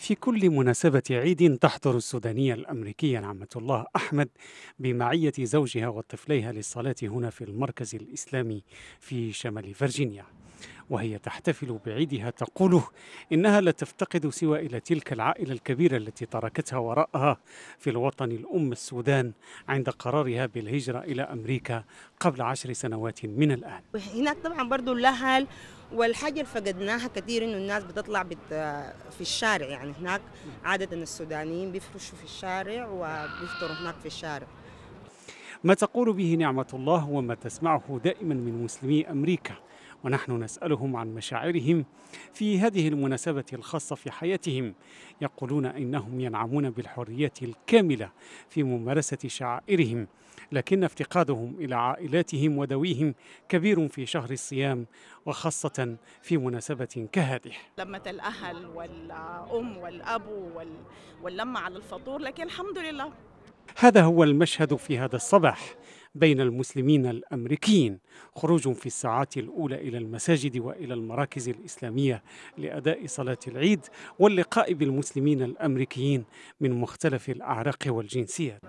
في كل مناسبة عيد تحضر السودانية الأمريكية نعمة الله أحمد بمعية زوجها وطفليها للصلاة هنا في المركز الإسلامي في شمال فرجينيا وهي تحتفل بعيدها تقول إنها لا تفتقد سوى إلى تلك العائلة الكبيرة التي تركتها وراءها في الوطن الأم السودان عند قرارها بالهجرة إلى أمريكا قبل عشر سنوات من الآن هناك طبعا برضو الأهل والحاجة اللي فقدناها كثير إنه الناس بتطلع بت في الشارع يعني هناك عادة السودانيين بيفرشوا في الشارع وبيفطروا هناك في الشارع ما تقول به نعمة الله وما تسمعه دائما من مسلمي أمريكا ونحن نسألهم عن مشاعرهم في هذه المناسبة الخاصة في حياتهم يقولون إنهم ينعمون بالحرية الكاملة في ممارسة شعائرهم لكن افتقادهم إلى عائلاتهم وذويهم كبير في شهر الصيام وخاصة في مناسبة كهذه لمة الأهل والأم والأب واللمة على الفطور لكن الحمد لله هذا هو المشهد في هذا الصباح بين المسلمين الامريكيين خروج في الساعات الاولى الى المساجد والى المراكز الاسلاميه لاداء صلاه العيد واللقاء بالمسلمين الامريكيين من مختلف الاعراق والجنسيات.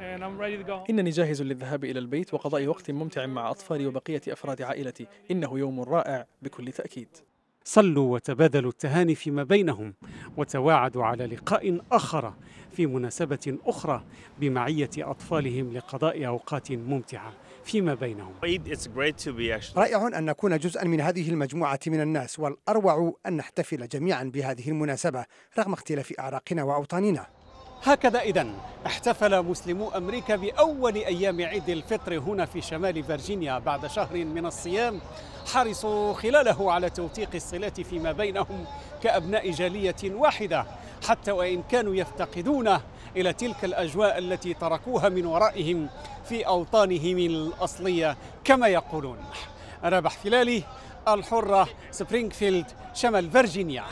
انني جاهز للذهاب الى البيت وقضاء وقت ممتع مع اطفالي وبقيه افراد عائلتي، انه يوم رائع بكل تاكيد. صلوا وتبادلوا التهاني فيما بينهم وتواعدوا على لقاء اخر في مناسبه اخرى بمعيه اطفالهم لقضاء اوقات ممتعه فيما بينهم. رائع ان نكون جزءا من هذه المجموعه من الناس والاروع ان نحتفل جميعا بهذه المناسبه رغم اختلاف اعراقنا واوطاننا. هكذا إذا احتفل مسلمو أمريكا بأول أيام عيد الفطر هنا في شمال فرجينيا بعد شهر من الصيام حرصوا خلاله على توثيق الصلات فيما بينهم كأبناء جالية واحدة حتى وإن كانوا يفتقدون إلى تلك الأجواء التي تركوها من ورائهم في أوطانهم الأصلية كما يقولون رابح فلالي الحرة سبرينغفيلد شمال فرجينيا